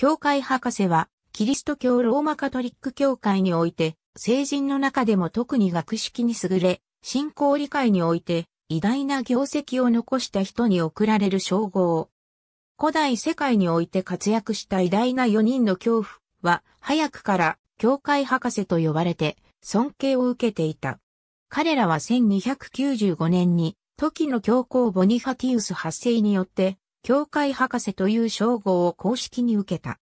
教会博士は、キリスト教ローマカトリック教会において、聖人の中でも特に学識に優れ、信仰理解において、偉大な業績を残した人に贈られる称号。古代世界において活躍した偉大な4人の恐怖は、早くから教会博士と呼ばれて、尊敬を受けていた。彼らは1295年に、時の教皇ボニファティウス8世によって、教会博士という称号を公式に受けた。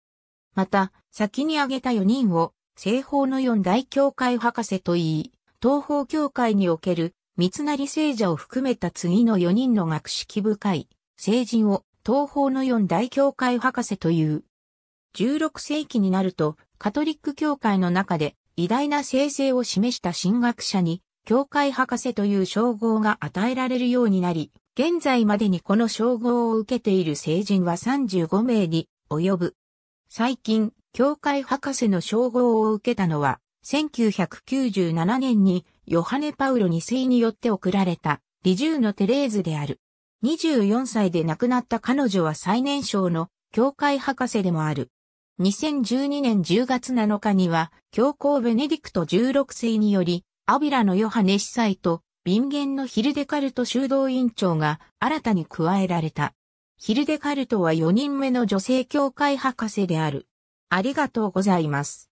また、先に挙げた4人を、西方の四大教会博士と言い、東方教会における三成聖者を含めた次の4人の学識深い聖人を東方の四大教会博士という。16世紀になると、カトリック教会の中で偉大な生成を示した神学者に、教会博士という称号が与えられるようになり、現在までにこの称号を受けている成人は35名に及ぶ。最近、教会博士の称号を受けたのは、1997年にヨハネ・パウロ2世によって贈られた、リジューのテレーズである。24歳で亡くなった彼女は最年少の教会博士でもある。2012年10月7日には、教皇ベネディクト16世により、アビラのヨハネ司祭と便間のヒルデカルト修道院長が新たに加えられた。ヒルデカルトは4人目の女性教会博士である。ありがとうございます。